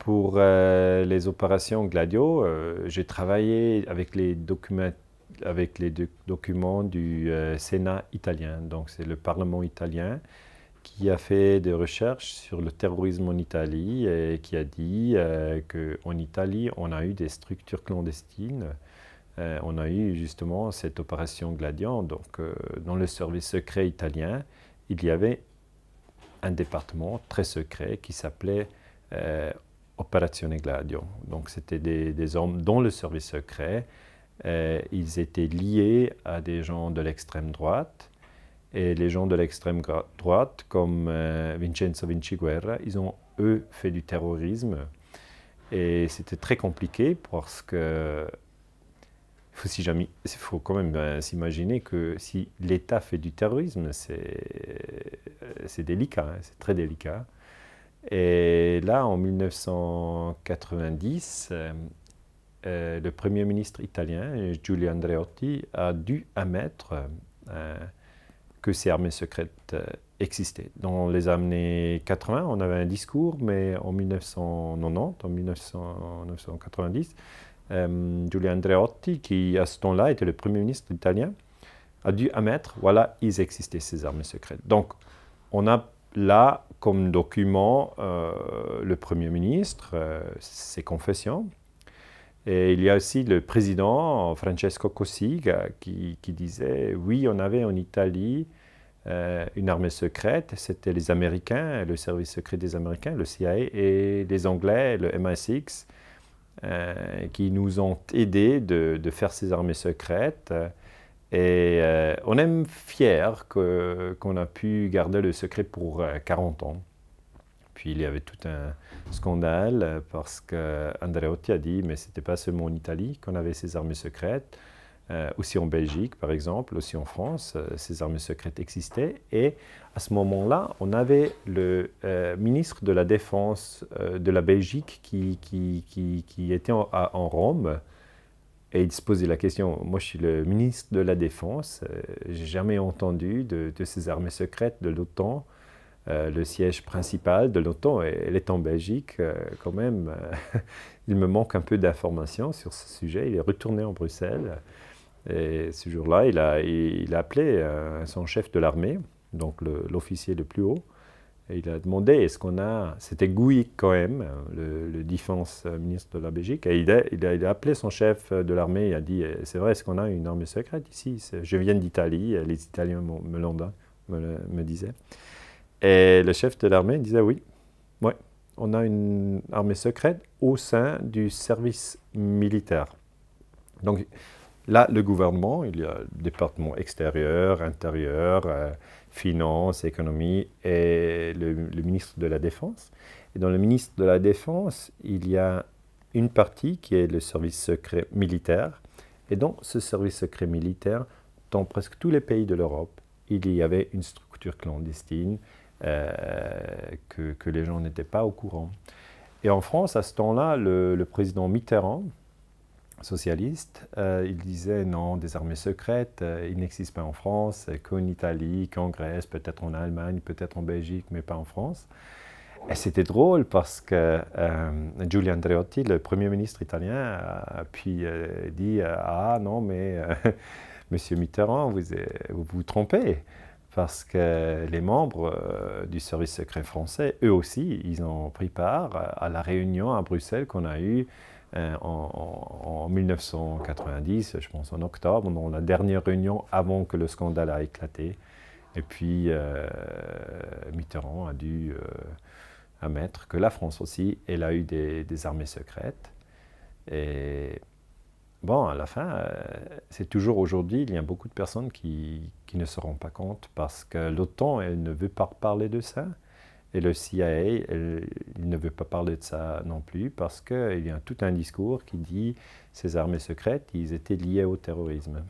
Pour euh, les opérations Gladio, euh, j'ai travaillé avec les, avec les documents du euh, Sénat italien, donc c'est le Parlement italien qui a fait des recherches sur le terrorisme en Italie et qui a dit qu'en Italie, on a eu des structures clandestines. on a eu justement cette opération Gladiant. Donc, dans le service secret italien, il y avait un département très secret qui s'appelait Opération Gladio. Donc c'était des, hommes dans le service secret. Euh, ils étaient liés à des gens de l'extrême droite. Et les gens de l'extrême droite, comme euh, Vincenzo Vincenzo Vinciguerra, ils ont, eux, fait du terrorisme. Et c'était très compliqué parce que il faut quand même euh, s'imaginer que si l'État fait du terrorisme, c'est délicat, hein, c'est très délicat. Et là, en 1990, euh, euh, le Premier ministre italien, Giulio Andreotti, a dû admettre euh, que ces armées secrètes existaient. Dans les années 80, on avait un discours, mais en 1990, en 1990, Giulio Andreotti, qui à ce temps-là était le Premier ministre italien, a dû admettre, voilà, ils existaient ces armées secrètes. Donc, on a là, comme document, euh, le Premier ministre, euh, ses confessions. Et il y a aussi le président Francesco Cossiga qui, disait oui, on avait en Italie euh, une armée secrète, c'était les Américains, le service secret des Américains, le CIA, et les Anglais, le MI6, qui nous ont aidés de faire ces armées secrètes. Et euh, on est fier qu'on a pu garder le secret pour 40 euh, ans. Puis il y avait tout un scandale parce que a dit mais c'était pas seulement en Italie qu'on avait ces armées secrètes, euh, aussi en Belgique par exemple, aussi en France, ces armées secrètes existaient. Et à ce moment-là, on avait le ministre de la Défense de la Belgique qui, était en Rome et il se posait la question, moi je suis le ministre de la Défense, euh, j'ai jamais entendu de, ces armées secrètes de l'OTAN, euh, le siège principal de l'OTAN, elle est en Belgique euh, quand même. il me manque un peu d'informations sur ce sujet, il est retourné en Bruxelles. Et ce jour-là, il a, appelé son chef de l'armée, donc l'officier le, plus haut, il a demandé est-ce qu'on a. C'était Guy quand le, le défense euh, ministre de la Belgique, et il a, il a, appelé son chef euh, de l'armée et a dit eh, c'est vrai, est-ce qu'on a une armée secrète ici Je viens d'Italie, euh, les Italiens me, me, me, disaient. Et le chef de l'armée disait oui, ouais, on a une armée secrète au sein du service militaire. Donc, Là, le gouvernement, il y a le département extérieur, intérieur, euh, finance, économie et le, ministre de la Défense. Et dans le ministre de la Défense, il y a une partie qui est le service secret militaire. Et dans ce service secret militaire, dans presque tous les pays de l'Europe, il y avait une structure clandestine euh, que, les gens n'étaient pas au courant. Et en France, à ce temps-là, le, le président Mitterrand, socialiste, euh, il disait non, des armées secrètes, euh, il n'existe pas en France, qu'en Italie, qu'en Grèce, peut-être en Allemagne, peut-être en Belgique, mais pas en France. Et c'était drôle parce que euh, Giulio Andreotti, le premier ministre italien, a puis euh, dit Ah non, mais monsieur Mitterrand, vous, vous vous trompez. Parce que les membres du service secret français, eux aussi, ils ont pris part à la réunion à Bruxelles qu'on a eue euh, en, 1990, je pense en octobre, dans la dernière réunion avant que le scandale a éclaté. Et puis euh, Mitterrand a dû euh, admettre que la France aussi, elle a eu des, armées secrètes. Et bon, à la fin, c'est toujours aujourd'hui, il y a beaucoup de personnes qui, qui ne se rendent pas compte parce que l'OTAN, elle ne veut pas parler de ça. Et le CIA, il ne veut pas parler de ça non plus parce qu'il y a tout un discours qui dit ces armées secrètes, ils étaient liés au terrorisme.